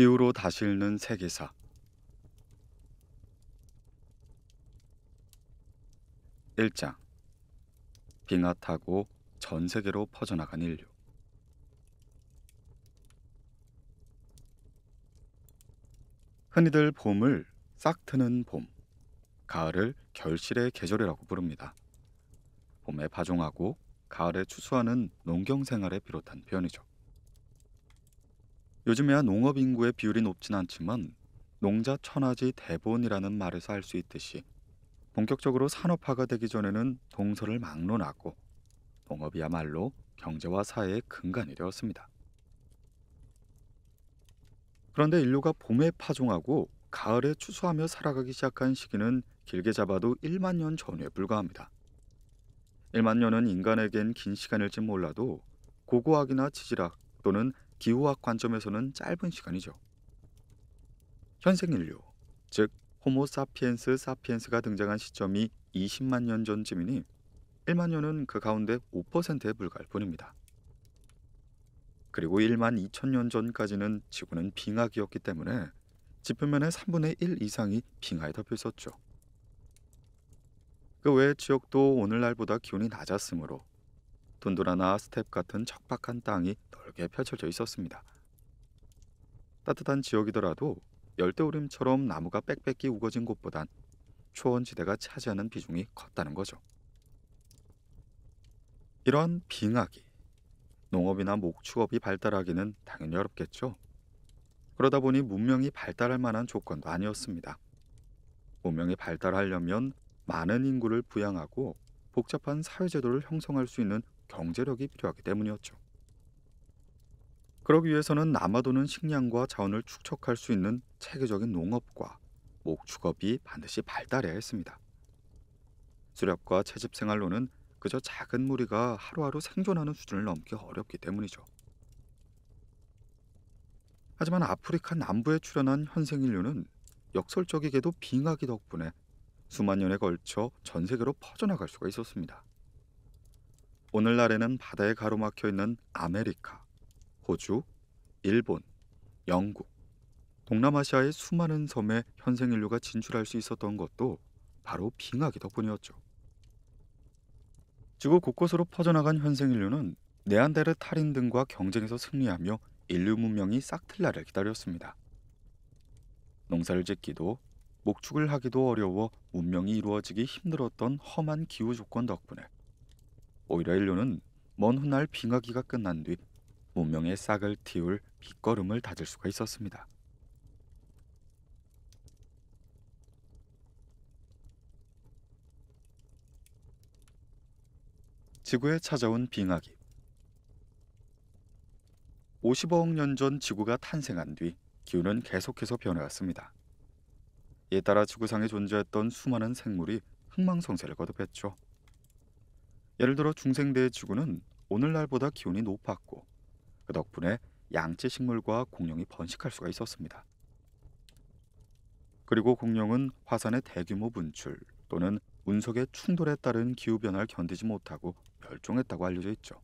기후로 다시 읽는 세계사 1장 빙하 타고 전 세계로 퍼져나간 인류 흔히들 봄을 싹 트는 봄, 가을을 결실의 계절이라고 부릅니다. 봄에 파종하고 가을에 추수하는 농경 생활에 비롯한 표현이죠. 요즘에야 농업 인구의 비율이 높진 않지만 농자 천하지 대본이라는 말에서 알 수 있듯이 본격적으로 산업화가 되기 전에는 동서를 막론하고 농업이야말로 경제와 사회의 근간이 되었습니다. 그런데 인류가 봄에 파종하고 가을에 추수하며 살아가기 시작한 시기는 길게 잡아도 1만 년 전후에 불과합니다. 1만 년은 인간에겐 긴 시간일지 몰라도 고고학이나 지질학 또는 기후학 관점에서는 짧은 시간이죠. 현생인류, 즉 호모사피엔스 사피엔스가 등장한 시점이 20만 년 전쯤이니 1만 년은 그 가운데 5%에 불과할 뿐입니다. 그리고 1만 2천 년 전까지는 지구는 빙하기였기 때문에 지표면의 3분의 1 이상이 빙하에 덮여 있었죠. 그 외 지역도 오늘날보다 기온이 낮았으므로 돈도라나 스텝 같은 척박한 땅이 넓게 펼쳐져 있었습니다. 따뜻한 지역이더라도 열대우림처럼 나무가 빽빽히 우거진 곳보단 초원지대가 차지하는 비중이 컸다는 거죠. 이러한 빙하기, 농업이나 목축업이 발달하기는 당연히 어렵겠죠. 그러다 보니 문명이 발달할 만한 조건도 아니었습니다. 문명이 발달하려면 많은 인구를 부양하고 복잡한 사회제도를 형성할 수 있는 경제력이 필요하기 때문이었죠. 그러기 위해서는 남아도는 식량과 자원을 축적할 수 있는 체계적인 농업과 목축업이 반드시 발달해야 했습니다. 수렵과 채집 생활로는 그저 작은 무리가 하루하루 생존하는 수준을 넘기 어렵기 때문이죠. 하지만 아프리카 남부에 출현한 현생인류는 역설적이게도 빙하기 덕분에 수만 년에 걸쳐 전 세계로 퍼져나갈 수가 있었습니다. 오늘날에는 바다에 가로막혀 있는 아메리카, 호주, 일본, 영국, 동남아시아의 수많은 섬에 현생 인류가 진출할 수 있었던 것도 바로 빙하기 덕분이었죠. 지구 곳곳으로 퍼져나간 현생 인류는 네안데르탈인 등과 경쟁에서 승리하며 인류 문명이 싹틀 날을 기다렸습니다. 농사를 짓기도 목축을 하기도 어려워 문명이 이루어지기 힘들었던 험한 기후 조건 덕분에 오히려 인류는 먼 훗날 빙하기가 끝난 뒤 문명의 싹을 틔울 빗걸음을 다질 수가 있었습니다. 지구에 찾아온 빙하기 50억 년 전 지구가 탄생한 뒤 기후는 계속해서 변해왔습니다. 이에 따라 지구상에 존재했던 수많은 생물이 흥망성쇠를 거듭했죠. 예를 들어 중생대의 지구는 오늘날보다 기온이 높았고 그 덕분에 양치 식물과 공룡이 번식할 수가 있었습니다. 그리고 공룡은 화산의 대규모 분출 또는 운석의 충돌에 따른 기후변화를 견디지 못하고 멸종했다고 알려져 있죠.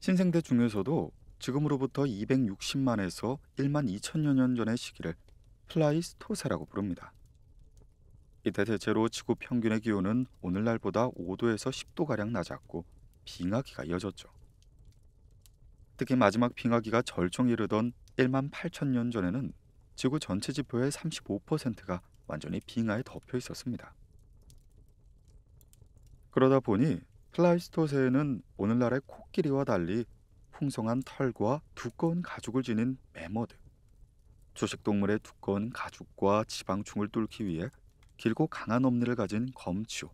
신생대 중에서도 지금으로부터 260만에서 1만 2천여 년 전의 시기를 플라이스토세라고 부릅니다. 이때 대체로 지구 평균의 기온은 오늘날보다 5도에서 10도가량 낮았고 빙하기가 이어졌죠. 특히 마지막 빙하기가 절정 이르던 1만 8천 년 전에는 지구 전체 지표의 35%가 완전히 빙하에 덮여 있었습니다. 그러다 보니 플라이스토세에는 오늘날의 코끼리와 달리 풍성한 털과 두꺼운 가죽을 지닌 매머드, 초식 동물의 두꺼운 가죽과 지방충을 뚫기 위해 길고 강한 엄니를 가진 검추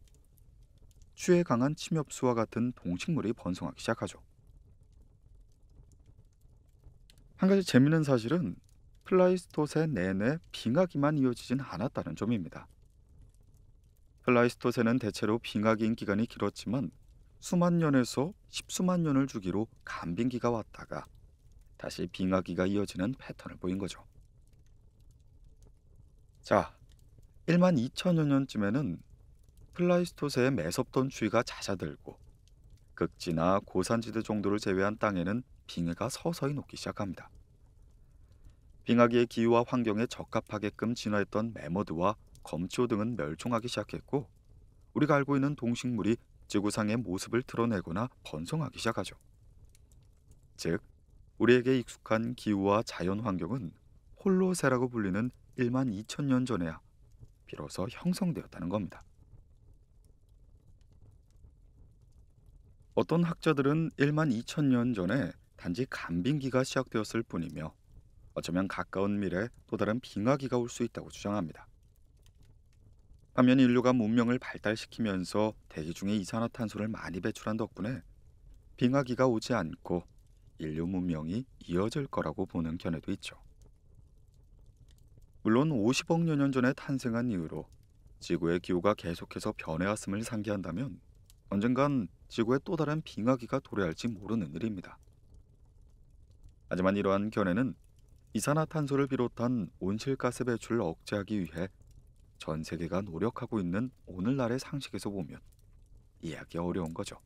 추에 강한 침엽수와 같은 동식물이 번성하기 시작하죠. 한 가지 재미있는 사실은 플라이스토센 내내 빙하기만 이어지진 않았다는 점입니다. 플라이스토센은 대체로 빙하기인 기간이 길었지만 수만 년에서 십수만 년을 주기로 간빙기가 왔다가 다시 빙하기가 이어지는 패턴을 보인 거죠. 자, 1만 2천여 년쯤에는 플라이스토세의 매섭던 추위가 잦아들고 극지나 고산지대 정도를 제외한 땅에는 빙해가 서서히 녹기 시작합니다. 빙하기의 기후와 환경에 적합하게끔 진화했던 메머드와 검초 등은 멸종하기 시작했고 우리가 알고 있는 동식물이 지구상의 모습을 드러내거나 번성하기 시작하죠. 즉, 우리에게 익숙한 기후와 자연 환경은 홀로세라고 불리는 1만 2천 년 전에야 비로소 형성되었다는 겁니다. 어떤 학자들은 1만 2천 년 전에 단지 간빙기가 시작되었을 뿐이며 어쩌면 가까운 미래 또 다른 빙하기가 올 수 있다고 주장합니다. 반면 인류가 문명을 발달시키면서 대기 중에 이산화탄소를 많이 배출한 덕분에 빙하기가 오지 않고 인류 문명이 이어질 거라고 보는 견해도 있죠. 물론 50억 년 전에 탄생한 이후로 지구의 기후가 계속해서 변해왔음을 상기한다면 언젠간 지구에 또 다른 빙하기가 도래할지 모르는 일입니다. 하지만 이러한 견해는 이산화탄소를 비롯한 온실가스 배출을 억제하기 위해 전 세계가 노력하고 있는 오늘날의 상식에서 보면 이해하기 어려운 거죠.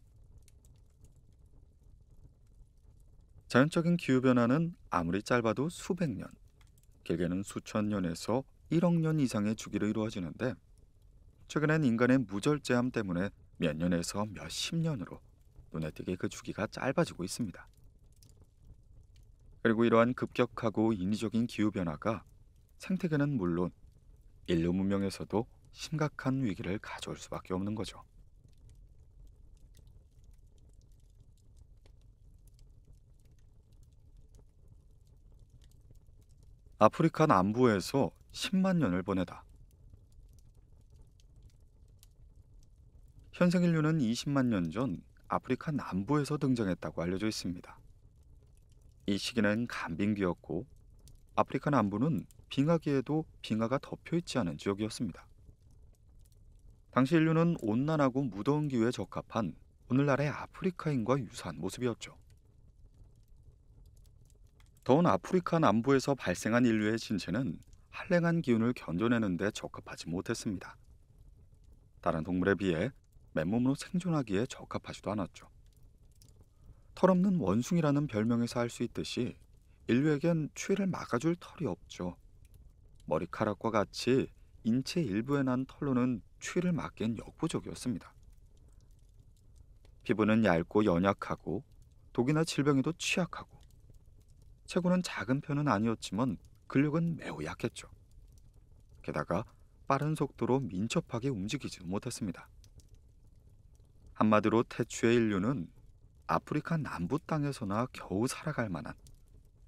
자연적인 기후변화는 아무리 짧아도 수백 년, 길게는 수천 년에서 1억 년 이상의 주기로 이루어지는데 최근엔 인간의 무절제함 때문에 몇 년에서 몇 십 년으로 눈에 띄게 그 주기가 짧아지고 있습니다. 그리고 이러한 급격하고 인위적인 기후 변화가 생태계는 물론 인류 문명에서도 심각한 위기를 가져올 수밖에 없는 거죠. 아프리카 남부에서 10만 년을 보내다. 현생 인류는 20만 년 전 아프리카 남부에서 등장했다고 알려져 있습니다. 이 시기는 간빙기였고 아프리카 남부는 빙하기에도 빙하가 덮여 있지 않은 지역이었습니다. 당시 인류는 온난하고 무더운 기후에 적합한 오늘날의 아프리카인과 유사한 모습이었죠. 더운 아프리카 남부에서 발생한 인류의 신체는 한랭한 기운을 견뎌내는데 적합하지 못했습니다. 다른 동물에 비해 맨몸으로 생존하기에 적합하지도 않았죠. 털없는 원숭이라는 별명에서 알 수 있듯이 인류에겐 추위를 막아줄 털이 없죠. 머리카락과 같이 인체 일부에 난 털로는 추위를 막기엔 역부족이었습니다. 피부는 얇고 연약하고 독이나 질병에도 취약하고 체구는 작은 편은 아니었지만 근력은 매우 약했죠. 게다가 빠른 속도로 민첩하게 움직이지 못했습니다. 한마디로 태초의 인류는 아프리카 남부 땅에서나 겨우 살아갈 만한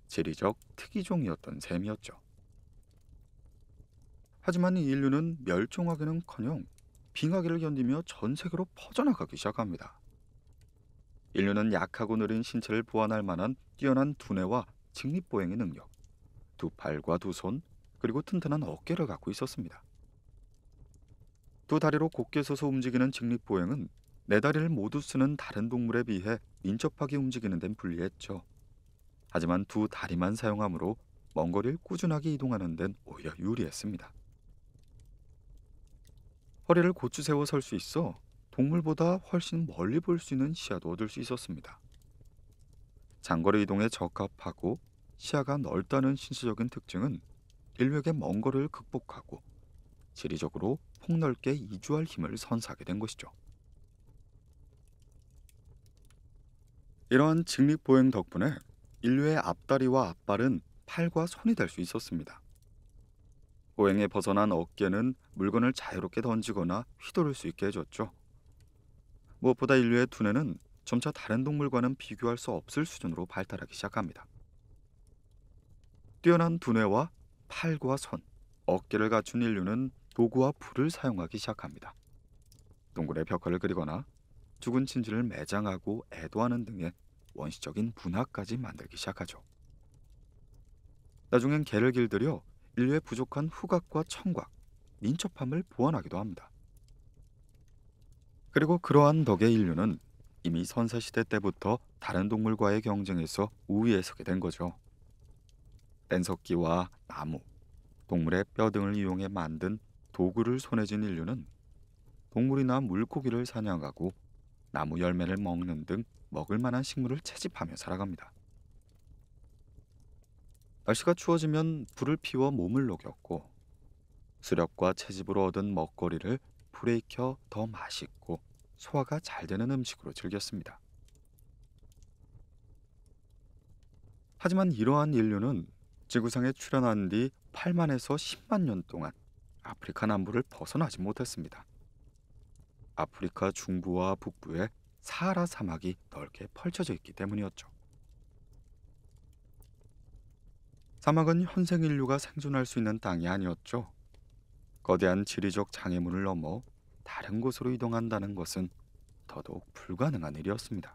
지리적 특이종이었던 셈이었죠. 하지만 이 인류는 멸종하기는커녕 빙하기를 견디며 전 세계로 퍼져나가기 시작합니다. 인류는 약하고 느린 신체를 보완할 만한 뛰어난 두뇌와 직립보행의 능력, 두 발과 두 손, 그리고 튼튼한 어깨를 갖고 있었습니다. 두 다리로 곧게 서서 움직이는 직립보행은 네 다리를 모두 쓰는 다른 동물에 비해 민첩하게 움직이는 데는 불리했죠. 하지만 두 다리만 사용하므로 먼 거리를 꾸준하게 이동하는 데는 오히려 유리했습니다. 허리를 고추 세워 설 수 있어 동물보다 훨씬 멀리 볼 수 있는 시야도 얻을 수 있었습니다. 장거리 이동에 적합하고 시야가 넓다는 신체적인 특징은 인류에게 먼 거를 극복하고 지리적으로 폭넓게 이주할 힘을 선사하게 된 것이죠. 이러한 직립보행 덕분에 인류의 앞다리와 앞발은 팔과 손이 될 수 있었습니다. 보행에 벗어난 어깨는 물건을 자유롭게 던지거나 휘두를 수 있게 해줬죠. 무엇보다 인류의 두뇌는 점차 다른 동물과는 비교할 수 없을 수준으로 발달하기 시작합니다. 뛰어난 두뇌와 팔과 손, 어깨를 갖춘 인류는 도구와 불을 사용하기 시작합니다. 동굴의 벽화를 그리거나 죽은 친지를 매장하고 애도하는 등의 원시적인 문화까지 만들기 시작하죠. 나중엔 개를 길들여 인류의 부족한 후각과 청각, 민첩함을 보완하기도 합니다. 그리고 그러한 덕에 인류는 이미 선사시대 때부터 다른 동물과의 경쟁에서 우위에 서게 된 거죠. 뗀석기와 나무, 동물의 뼈 등을 이용해 만든 도구를 손에 쥔 인류는 동물이나 물고기를 사냥하고 나무 열매를 먹는 등 먹을 만한 식물을 채집하며 살아갑니다. 날씨가 추워지면 불을 피워 몸을 녹였고 수렵과 채집으로 얻은 먹거리를 불에 익혀 더 맛있고 소화가 잘 되는 음식으로 즐겼습니다. 하지만 이러한 인류는 지구상에 출현한 뒤 8만에서 10만 년 동안 아프리카 남부를 벗어나지 못했습니다. 아프리카 중부와 북부에 사하라 사막이 넓게 펼쳐져 있기 때문이었죠. 사막은 현생 인류가 생존할 수 있는 땅이 아니었죠. 거대한 지리적 장애물을 넘어 다른 곳으로 이동한다는 것은 더더욱 불가능한 일이었습니다.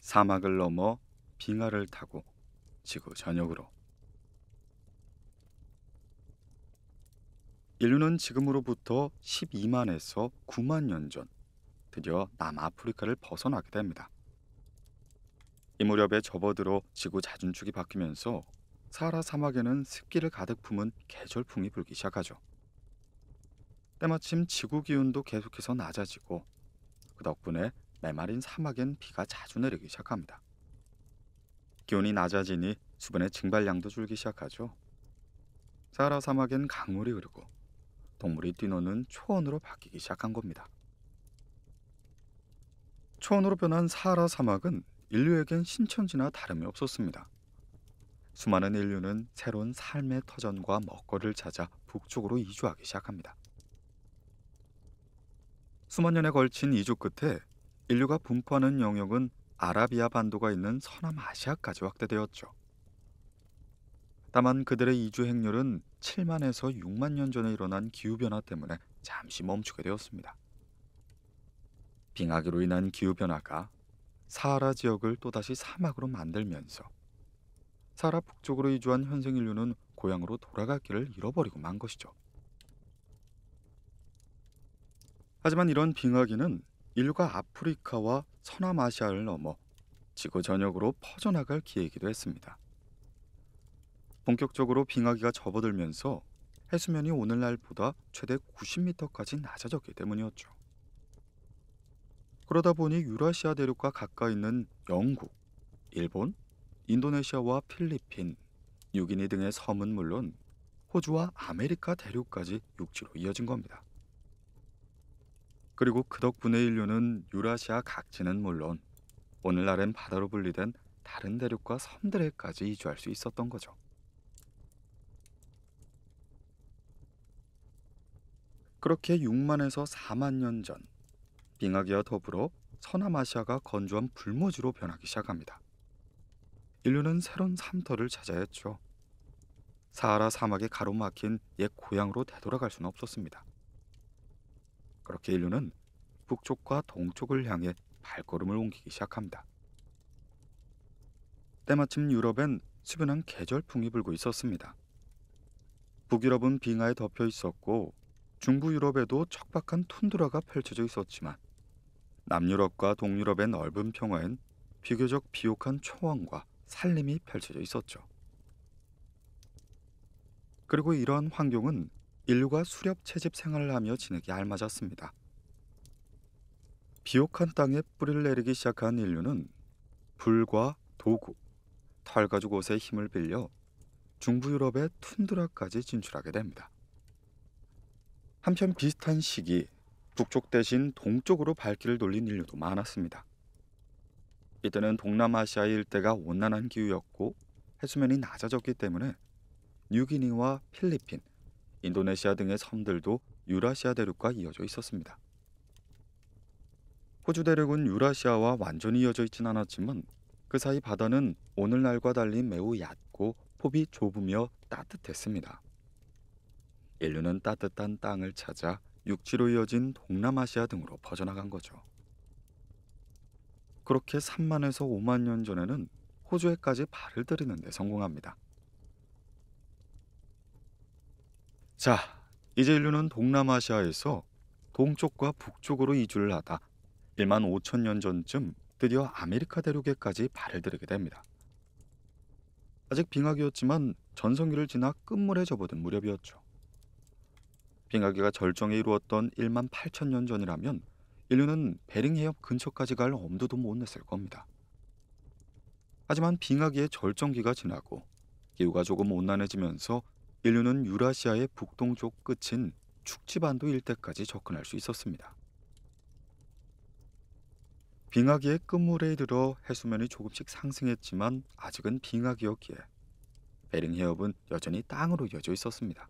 사막을 넘어 빙하를 타고 지구 전역으로 인류는 지금으로부터 12만에서 9만 년 전 드디어 남아프리카를 벗어나게 됩니다. 이 무렵에 접어들어 지구 자준축이 바뀌면서 사하라 사막에는 습기를 가득 품은 계절풍이 불기 시작하죠. 때마침 지구 기온도 계속해서 낮아지고 그 덕분에 메마린 사막엔 비가 자주 내리기 시작합니다. 기온이 낮아지니 수분의 증발량도 줄기 시작하죠. 사하라 사막엔 강물이 흐르고 동물이 뛰노는 초원으로 바뀌기 시작한 겁니다. 초원으로 변한 사하라 사막은 인류에겐 신천지나 다름이 없었습니다. 수많은 인류는 새로운 삶의 터전과 먹거리를 찾아 북쪽으로 이주하기 시작합니다. 수만 년에 걸친 이주 끝에 인류가 분포하는 영역은 아라비아 반도가 있는 서남아시아까지 확대되었죠. 다만 그들의 이주 행렬은 7만에서 6만 년 전에 일어난 기후변화 때문에 잠시 멈추게 되었습니다. 빙하기로 인한 기후변화가 사하라 지역을 또다시 사막으로 만들면서 사하라 북쪽으로 이주한 현생 인류는 고향으로 돌아갈 길을 잃어버리고 만 것이죠. 하지만 이런 빙하기는 인류가 아프리카와 서남아시아를 넘어 지구 전역으로 퍼져나갈 기회이기도 했습니다. 본격적으로 빙하기가 접어들면서 해수면이 오늘날보다 최대 90m까지 낮아졌기 때문이었죠. 그러다 보니 유라시아 대륙과 가까이 있는 영국, 일본, 인도네시아와 필리핀, 유기니 등의 섬은 물론 호주와 아메리카 대륙까지 육지로 이어진 겁니다. 그리고 그 덕분에 인류는 유라시아 각지는 물론 오늘날엔 바다로 분리된 다른 대륙과 섬들에까지 이주할 수 있었던 거죠. 그렇게 6만에서 4만 년전 빙하기와 더불어 서남아시아가 건조한 불모지로 변하기 시작합니다. 인류는 새로운 삼터를 찾아야 했죠. 사하라 사막에 가로막힌 옛 고향으로 되돌아갈 수는 없었습니다. 그렇게 인류는 북쪽과 동쪽을 향해 발걸음을 옮기기 시작합니다. 때마침 유럽엔 수변한 계절풍이 불고 있었습니다. 북유럽은 빙하에 덮여 있었고 중부 유럽에도 척박한 툰드라가 펼쳐져 있었지만 남유럽과 동유럽의 넓은 평화엔 비교적 비옥한 초원과 산림이 펼쳐져 있었죠. 그리고 이러한 환경은 인류가 수렵 채집 생활을 하며 지내기 알맞았습니다. 비옥한 땅에 뿌리를 내리기 시작한 인류는 불과 도구, 털 가죽 옷의 힘을 빌려 중부 유럽의 툰드라까지 진출하게 됩니다. 한편 비슷한 시기 북쪽 대신 동쪽으로 발길을 돌린 인류도 많았습니다. 이때는 동남아시아 일대가 온난한 기후였고 해수면이 낮아졌기 때문에 뉴기니와 필리핀, 인도네시아 등의 섬들도 유라시아 대륙과 이어져 있었습니다. 호주 대륙은 유라시아와 완전히 이어져 있진 않았지만 그 사이 바다는 오늘날과 달리 매우 얕고 폭이 좁으며 따뜻했습니다. 인류는 따뜻한 땅을 찾아 육지로 이어진 동남아시아 등으로 퍼져나간 거죠. 그렇게 3만에서 5만 년 전에는 호주에까지 발을 들이는데 성공합니다. 자, 이제 인류는 동남아시아에서 동쪽과 북쪽으로 이주를 하다 1만 5천 년 전쯤 드디어 아메리카 대륙에까지 발을 들이게 됩니다. 아직 빙하기였지만 전성기를 지나 끝물에 접어든 무렵이었죠. 빙하기가 절정에 이루었던 1만 8천 년 전이라면 인류는 베링해협 근처까지 갈 엄두도 못 냈을 겁니다. 하지만 빙하기의 절정기가 지나고 기후가 조금 온난해지면서 인류는 유라시아의 북동쪽 끝인 축지반도 일대까지 접근할 수 있었습니다. 빙하기의 끝물에 이르러 해수면이 조금씩 상승했지만 아직은 빙하기였기에 베링해협은 여전히 땅으로 이어져 있었습니다.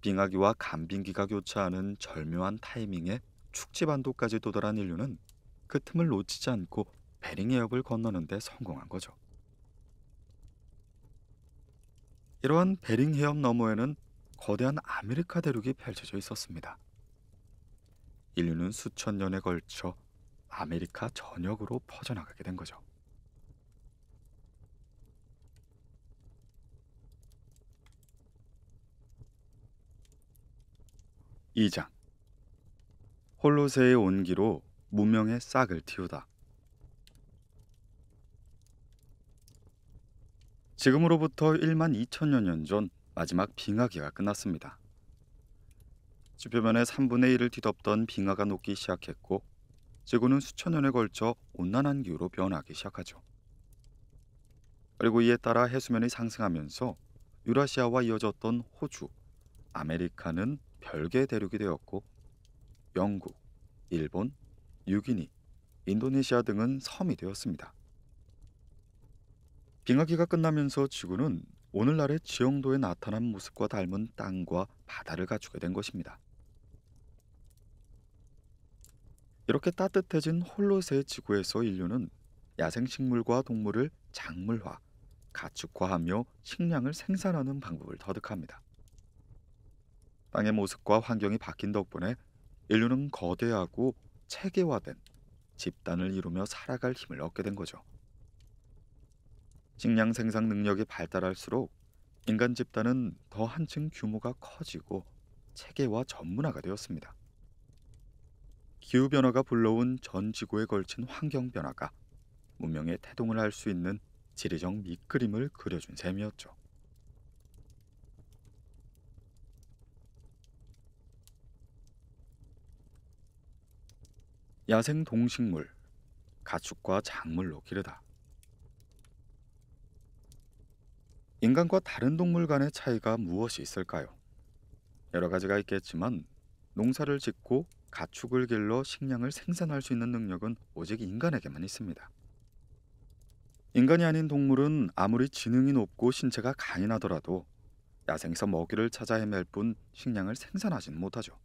빙하기와 간빙기가 교차하는 절묘한 타이밍에 축지반도까지 도달한 인류는 그 틈을 놓치지 않고 베링해 역을 건너는 데 성공한 거죠. 이러한 베링 해협 너머에는 거대한 아메리카 대륙이 펼쳐져 있었습니다. 인류는 수천 년에 걸쳐 아메리카 전역으로 퍼져나가게 된 거죠. 2장 홀로세의 온기로 무명의 싹을 틔우다 지금으로부터 1만 2천여 년 전 마지막 빙하기가 끝났습니다. 지표면의 3분의 1을 뒤덮던 빙하가 녹기 시작했고 지구는 수천 년에 걸쳐 온난한 기후로 변하기 시작하죠. 그리고 이에 따라 해수면이 상승하면서 유라시아와 이어졌던 호주, 아메리카는 별개 대륙이 되었고 영국, 일본, 유기니, 인도네시아 등은 섬이 되었습니다. 빙하기가 끝나면서 지구는 오늘날의 지형도에 나타난 모습과 닮은 땅과 바다를 갖추게 된 것입니다. 이렇게 따뜻해진 홀로세 지구에서 인류는 야생식물과 동물을 작물화, 가축화하며 식량을 생산하는 방법을 터득합니다. 땅의 모습과 환경이 바뀐 덕분에 인류는 거대하고 체계화된 집단을 이루며 살아갈 힘을 얻게 된 거죠. 식량 생산 능력이 발달할수록 인간 집단은 더 한층 규모가 커지고 체계와 전문화가 되었습니다. 기후 변화가 불러온 전 지구에 걸친 환경 변화가 문명의 태동을 할 수 있는 지리적 밑그림을 그려준 셈이었죠. 야생 동식물, 가축과 작물로 기르다. 인간과 다른 동물 간의 차이가 무엇이 있을까요? 여러 가지가 있겠지만 농사를 짓고 가축을 길러 식량을 생산할 수 있는 능력은 오직 인간에게만 있습니다. 인간이 아닌 동물은 아무리 지능이 높고 신체가 강인하더라도 야생에서 먹이를 찾아 헤맬 뿐 식량을 생산하진 못하죠.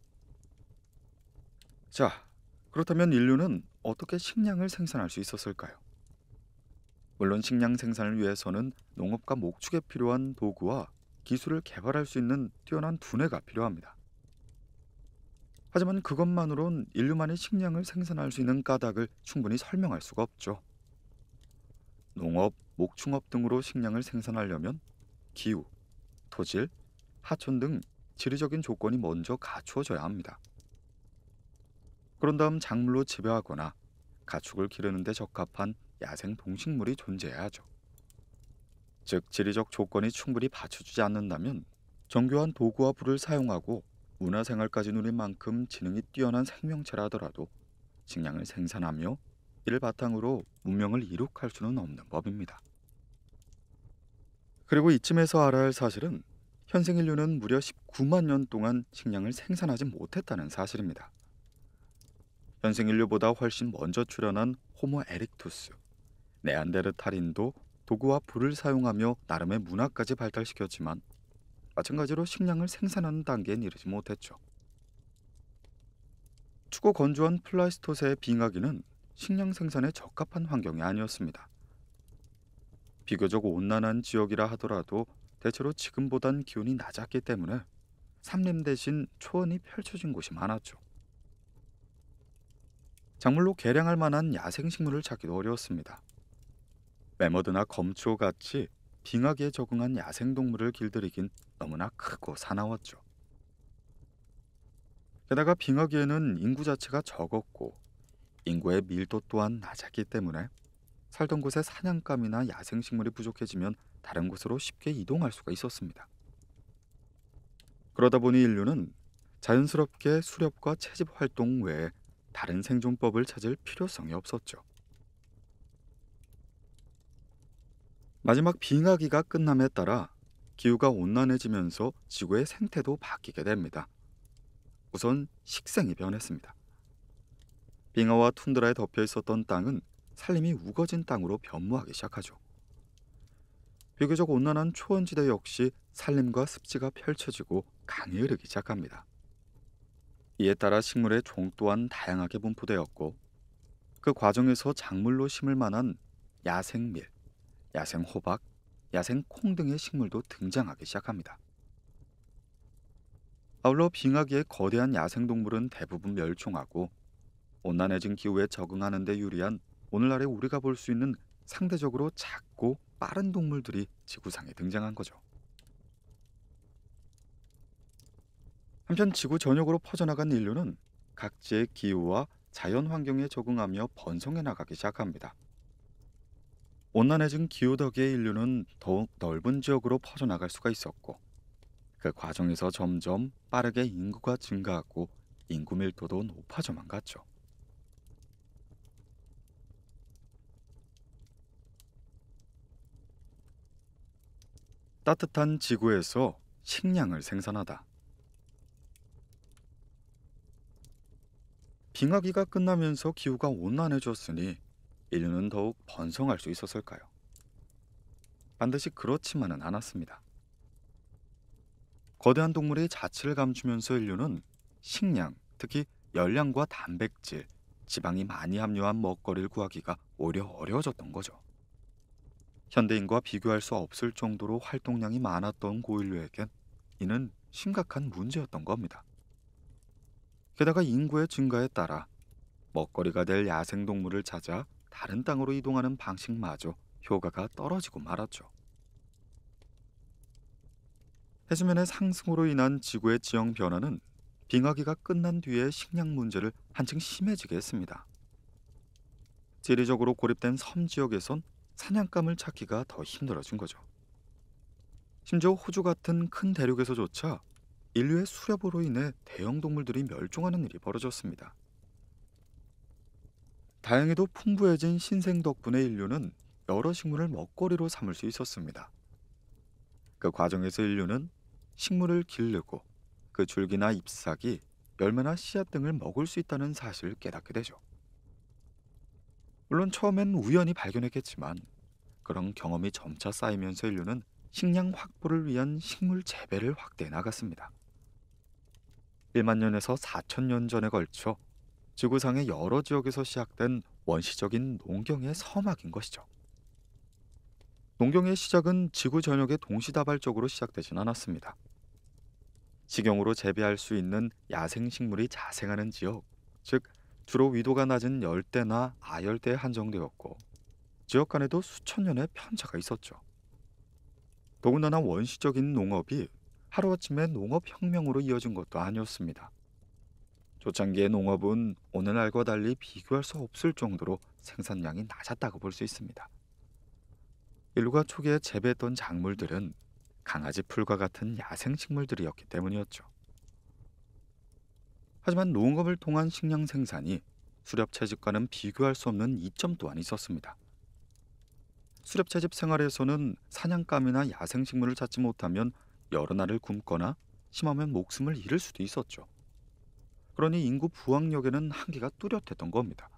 자, 그렇다면 인류는 어떻게 식량을 생산할 수 있었을까요? 물론 식량 생산을 위해서는 농업과 목축에 필요한 도구와 기술을 개발할 수 있는 뛰어난 두뇌가 필요합니다. 하지만 그것만으론 인류만이 식량을 생산할 수 있는 까닭을 충분히 설명할 수가 없죠. 농업, 목축업 등으로 식량을 생산하려면 기후, 토질, 하천 등 지리적인 조건이 먼저 갖추어져야 합니다. 그런 다음 작물로 지배하거나 가축을 기르는 데 적합한 야생 동식물이 존재해야 하죠. 즉 지리적 조건이 충분히 받쳐주지 않는다면 정교한 도구와 불을 사용하고 문화생활까지 누린 만큼 지능이 뛰어난 생명체라 하더라도 식량을 생산하며 이를 바탕으로 문명을 이룩할 수는 없는 법입니다. 그리고 이쯤에서 알아야 할 사실은 현생 인류는 무려 19만 년 동안 식량을 생산하지 못했다는 사실입니다. 현생 인류보다 훨씬 먼저 출현한 호모 에릭투스, 네안데르탈인도 도구와 불을 사용하며 나름의 문화까지 발달시켰지만 마찬가지로 식량을 생산하는 단계에 이르지 못했죠. 추고 건조한 플라이스토세의 빙하기는 식량 생산에 적합한 환경이 아니었습니다. 비교적 온난한 지역이라 하더라도 대체로 지금보단 기온이 낮았기 때문에 삼림 대신 초원이 펼쳐진 곳이 많았죠. 작물로 개량할 만한 야생식물을 찾기도 어려웠습니다. 메머드나 검초 같이 빙하기에 적응한 야생동물을 길들이긴 너무나 크고 사나웠죠. 게다가 빙하기에는 인구 자체가 적었고 인구의 밀도 또한 낮았기 때문에 살던 곳에 사냥감이나 야생식물이 부족해지면 다른 곳으로 쉽게 이동할 수가 있었습니다. 그러다 보니 인류는 자연스럽게 수렵과 채집 활동 외에 다른 생존법을 찾을 필요성이 없었죠. 마지막 빙하기가 끝남에 따라 기후가 온난해지면서 지구의 생태도 바뀌게 됩니다. 우선 식생이 변했습니다. 빙하와 툰드라에 덮여 있었던 땅은 살림이 우거진 땅으로 변모하기 시작하죠. 비교적 온난한 초원지대 역시 살림과 습지가 펼쳐지고 강이 흐르기 시작합니다. 이에 따라 식물의 종 또한 다양하게 분포되었고 그 과정에서 작물로 심을 만한 야생밀, 야생호박, 야생콩 등의 식물도 등장하기 시작합니다. 아울러 빙하기의 거대한 야생동물은 대부분 멸종하고 온난해진 기후에 적응하는 데 유리한 오늘날의 우리가 볼 수 있는 상대적으로 작고 빠른 동물들이 지구상에 등장한 거죠. 한편 지구 전역으로 퍼져나간 인류는 각지의 기후와 자연 환경에 적응하며 번성해 나가기 시작합니다. 온난해진 기후 덕에 인류는 더욱 넓은 지역으로 퍼져나갈 수가 있었고 그 과정에서 점점 빠르게 인구가 증가하고 인구 밀도도 높아져만 갔죠. 따뜻한 지구에서 식량을 생산하다. 빙하기가 끝나면서 기후가 온난해졌으니 인류는 더욱 번성할 수 있었을까요? 반드시 그렇지만은 않았습니다. 거대한 동물의 자취를 감추면서 인류는 식량, 특히 열량과 단백질, 지방이 많이 함유한 먹거리를 구하기가 오히려 어려워졌던 거죠. 현대인과 비교할 수 없을 정도로 활동량이 많았던 고인류에겐 이는 심각한 문제였던 겁니다. 게다가 인구의 증가에 따라 먹거리가 될 야생동물을 찾아 다른 땅으로 이동하는 방식마저 효과가 떨어지고 말았죠. 해수면의 상승으로 인한 지구의 지형 변화는 빙하기가 끝난 뒤에 식량 문제를 한층 심해지게 했습니다. 지리적으로 고립된 섬 지역에선 사냥감을 찾기가 더 힘들어진 거죠. 심지어 호주 같은 큰 대륙에서조차 인류의 수렵으로 인해 대형 동물들이 멸종하는 일이 벌어졌습니다. 다행히도 풍부해진 신생 덕분에 인류는 여러 식물을 먹거리로 삼을 수 있었습니다. 그 과정에서 인류는 식물을 기르고 그 줄기나 잎사귀, 열매나 씨앗 등을 먹을 수 있다는 사실을 깨닫게 되죠. 물론 처음엔 우연히 발견했겠지만 그런 경험이 점차 쌓이면서 인류는 식량 확보를 위한 식물 재배를 확대해 나갔습니다. 1만 년에서 4천 년 전에 걸쳐 지구상의 여러 지역에서 시작된 원시적인 농경의 서막인 것이죠. 농경의 시작은 지구 전역에 동시다발적으로 시작되진 않았습니다. 지경으로 재배할 수 있는 야생식물이 자생하는 지역, 즉 주로 위도가 낮은 열대나 아열대에 한정되었고 지역 간에도 수천 년의 편차가 있었죠. 더군다나 원시적인 농업이 하루아침에 농업혁명으로 이어진 것도 아니었습니다. 초창기의 농업은 오늘날과 달리 비교할 수 없을 정도로 생산량이 낮았다고 볼 수 있습니다. 인류가 초기에 재배했던 작물들은 강아지 풀과 같은 야생식물들이었기 때문이었죠. 하지만 농업을 통한 식량 생산이 수렵 채집과는 비교할 수 없는 이점 또한 있었습니다. 수렵 채집 생활에서는 사냥감이나 야생식물을 찾지 못하면 여러 날을 굶거나 심하면 목숨을 잃을 수도 있었죠. 그러니 인구 부항력에는 한계가 뚜렷했던 겁니다.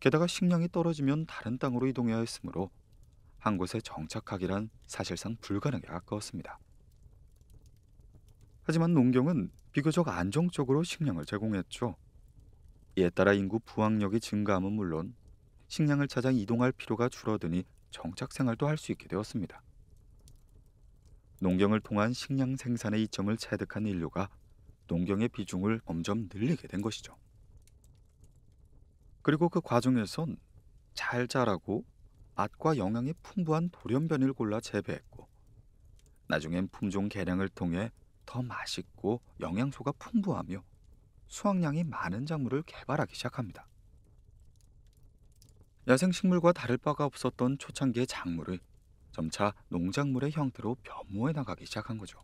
게다가 식량이 떨어지면 다른 땅으로 이동해야 했으므로 한 곳에 정착하기란 사실상 불가능에 가까웠습니다. 하지만 농경은 비교적 안정적으로 식량을 제공했죠. 이에 따라 인구 부항력이 증가함은 물론 식량을 찾아 이동할 필요가 줄어드니 정착 생활도 할 수 있게 되었습니다. 농경을 통한 식량 생산의 이점을 체득한 인류가 농경의 비중을 점점 늘리게 된 것이죠. 그리고 그 과정에선 잘 자라고 맛과 영양이 풍부한 돌연변이를 골라 재배했고 나중엔 품종 개량을 통해 더 맛있고 영양소가 풍부하며 수확량이 많은 작물을 개발하기 시작합니다. 야생식물과 다를 바가 없었던 초창기의 작물의 점차 농작물의 형태로 변모해 나가기 시작한 거죠.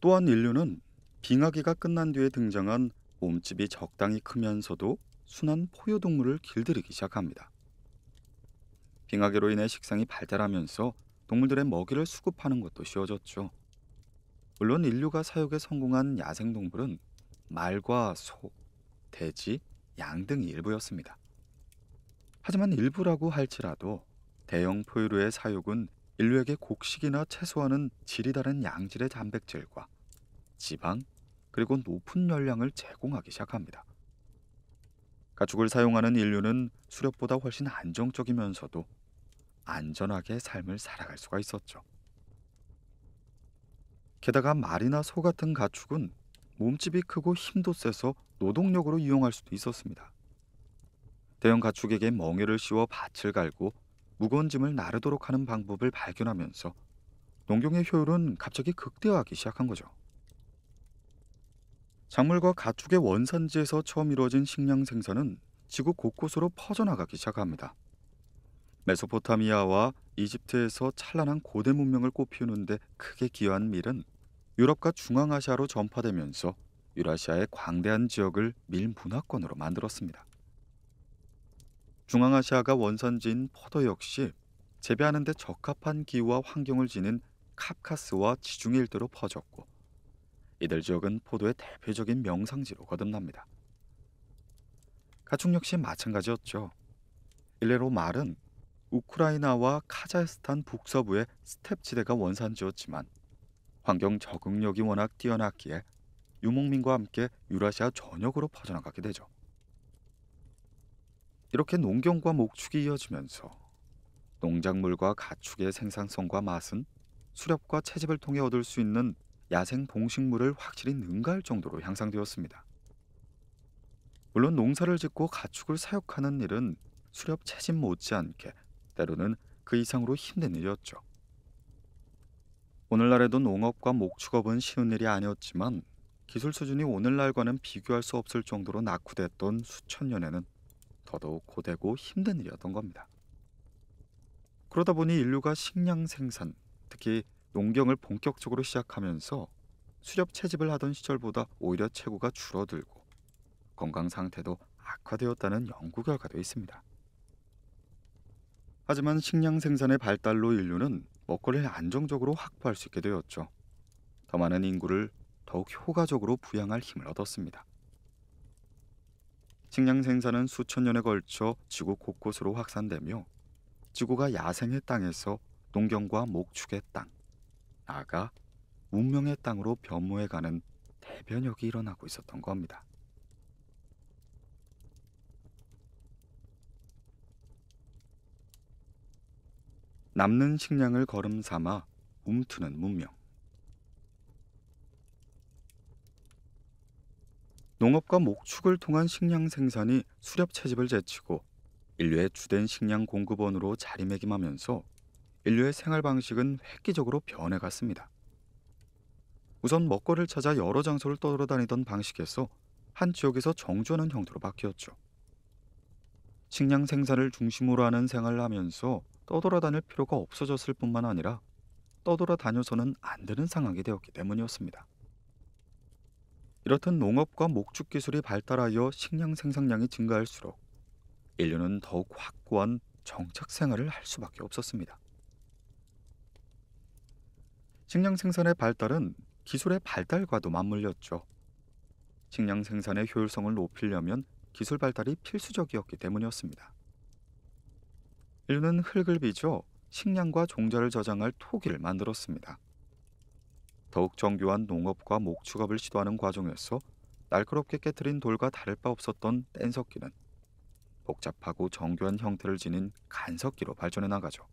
또한 인류는 빙하기가 끝난 뒤에 등장한 몸집이 적당히 크면서도 순한 포유동물을 길들이기 시작합니다. 빙하기로 인해 식상이 발달하면서 동물들의 먹이를 수급하는 것도 쉬워졌죠. 물론 인류가 사육에 성공한 야생동물은 말과 소, 돼지, 양 등 일부였습니다. 하지만 일부라고 할지라도 대형 포유류의 사육은 인류에게 곡식이나 채소와는 질이 다른 양질의 단백질과 지방 그리고 높은 열량을 제공하기 시작합니다. 가축을 사용하는 인류는 수렵보다 훨씬 안정적이면서도 안전하게 삶을 살아갈 수가 있었죠. 게다가 말이나 소 같은 가축은 몸집이 크고 힘도 세서 노동력으로 이용할 수도 있었습니다. 대형 가축에게 멍에를 씌워 밭을 갈고 무거운 짐을 나르도록 하는 방법을 발견하면서 농경의 효율은 갑자기 극대화하기 시작한 거죠. 작물과 가축의 원산지에서 처음 이루어진 식량 생산은 지구 곳곳으로 퍼져나가기 시작합니다. 메소포타미아와 이집트에서 찬란한 고대 문명을 꽃피우는데 크게 기여한 밀은 유럽과 중앙아시아로 전파되면서 유라시아의 광대한 지역을 밀 문화권으로 만들었습니다. 중앙아시아가 원산지인 포도 역시 재배하는 데 적합한 기후와 환경을 지닌 카카스와 지중 일대로 퍼졌고 이들 지역은 포도의 대표적인 명상지로 거듭납니다. 가축 역시 마찬가지였죠. 일례로 말은 우크라이나와 카자흐스탄 북서부의 스텝지대가 원산지였지만 환경 적응력이 워낙 뛰어났기에 유목민과 함께 유라시아 전역으로 퍼져나가게 되죠. 이렇게 농경과 목축이 이어지면서 농작물과 가축의 생산성과 맛은 수렵과 채집을 통해 얻을 수 있는 야생 동식물을 확실히 능가할 정도로 향상되었습니다. 물론 농사를 짓고 가축을 사육하는 일은 수렵 채집 못지않게 때로는 그 이상으로 힘든 일이었죠. 오늘날에도 농업과 목축업은 쉬운 일이 아니었지만 기술 수준이 오늘날과는 비교할 수 없을 정도로 낙후됐던 수천 년에는 더더욱 고되고 힘든 일이었던 겁니다. 그러다 보니 인류가 식량 생산, 특히 농경을 본격적으로 시작하면서 수렵 채집을 하던 시절보다 오히려 체구가 줄어들고 건강 상태도 악화되었다는 연구 결과도 있습니다. 하지만 식량 생산의 발달로 인류는 먹거리를 안정적으로 확보할 수 있게 되었죠. 더 많은 인구를 더욱 효과적으로 부양할 힘을 얻었습니다. 식량 생산은 수천 년에 걸쳐 지구 곳곳으로 확산되며 지구가 야생의 땅에서 농경과 목축의 땅, 나아가 운명의 땅으로 변모해가는 대변혁이 일어나고 있었던 겁니다. 남는 식량을 걸음 삼아 움트는 문명. 농업과 목축을 통한 식량 생산이 수렵 채집을 제치고 인류의 주된 식량 공급원으로 자리매김하면서 인류의 생활 방식은 획기적으로 변해갔습니다. 우선 먹거리를 찾아 여러 장소를 떠돌아다니던 방식에서 한 지역에서 정주하는 형태로 바뀌었죠. 식량 생산을 중심으로 하는 생활을 하면서 떠돌아다닐 필요가 없어졌을 뿐만 아니라 떠돌아다녀서는 안 되는 상황이 되었기 때문이었습니다. 이렇듯 농업과 목축 기술이 발달하여 식량 생산량이 증가할수록 인류는 더욱 확고한 정착 생활을 할 수밖에 없었습니다. 식량 생산의 발달은 기술의 발달과도 맞물렸죠. 식량 생산의 효율성을 높이려면 기술 발달이 필수적이었기 때문이었습니다. 인류는 흙을 빚어 식량과 종자를 저장할 토기를 만들었습니다. 더욱 정교한 농업과 목축업을 시도하는 과정에서 날카롭게 깨뜨린 돌과 다를 바 없었던 뗀석기는 복잡하고 정교한 형태를 지닌 간석기로 발전해 나가죠.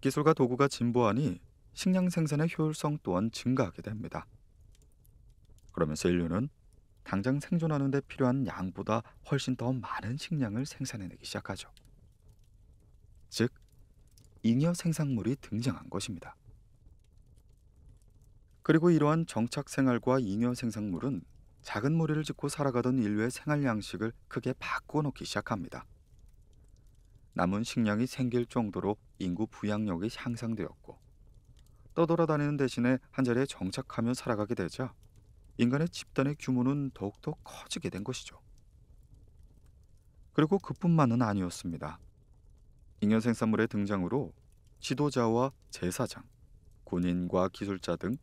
기술과 도구가 진보하니 식량 생산의 효율성 또한 증가하게 됩니다. 그러면서 인류는 당장 생존하는 데 필요한 양보다 훨씬 더 많은 식량을 생산해내기 시작하죠. 즉, 잉여 생산물이 등장한 것입니다. 그리고 이러한 정착 생활과 잉여 생산물은 작은 무리를 짓고 살아가던 인류의 생활 양식을 크게 바꿔놓기 시작합니다. 남은 식량이 생길 정도로 인구 부양력이 향상되었고 떠돌아다니는 대신에 한 자리에 정착하며 살아가게 되자 인간의 집단의 규모는 더욱더 커지게 된 것이죠. 그리고 그뿐만은 아니었습니다. 인연 생산물의 등장으로 지도자와 제사장, 군인과 기술자 등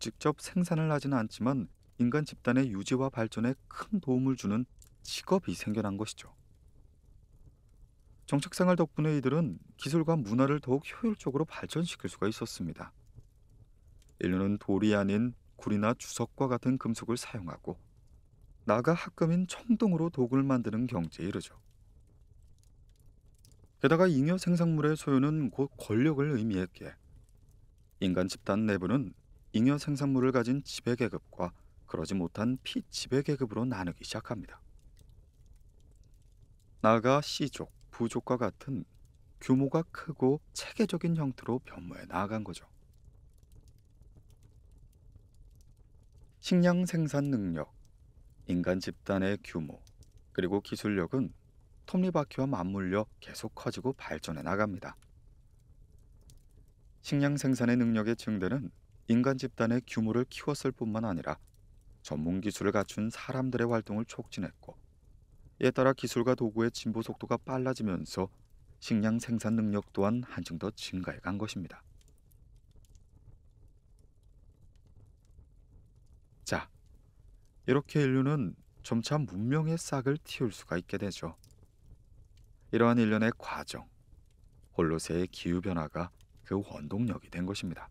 직접 생산을 하지는 않지만 인간 집단의 유지와 발전에 큰 도움을 주는 직업이 생겨난 것이죠. 정착생활 덕분에 이들은 기술과 문화를 더욱 효율적으로 발전시킬 수가 있었습니다. 인류는 돌이 아닌 구리나 주석과 같은 금속을 사용하고 나가 합금인 청동으로 독을 만드는 경제에 이르죠. 게다가 잉여 생산물의 소유는 곧 권력을 의미했기에 인간 집단 내부는 잉여 생산물을 가진 지배계급과 그러지 못한 피지배계급으로 나누기 시작합니다. 나가 씨족, 부족과 같은 규모가 크고 체계적인 형태로 변모해 나아간 거죠. 식량 생산 능력, 인간 집단의 규모, 그리고 기술력은 톱니바퀴와 맞물려 계속 커지고 발전해 나갑니다. 식량 생산의 능력의 증대는 인간 집단의 규모를 키웠을 뿐만 아니라 전문 기술을 갖춘 사람들의 활동을 촉진했고 이에 따라 기술과 도구의 진보 속도가 빨라지면서 식량 생산 능력 또한 한층 더 증가해 간 것입니다. 자, 이렇게 인류는 점차 문명의 싹을 틔울 수가 있게 되죠. 이러한 일련의 과정, 홀로세의 기후 변화가 그 원동력이 된 것입니다.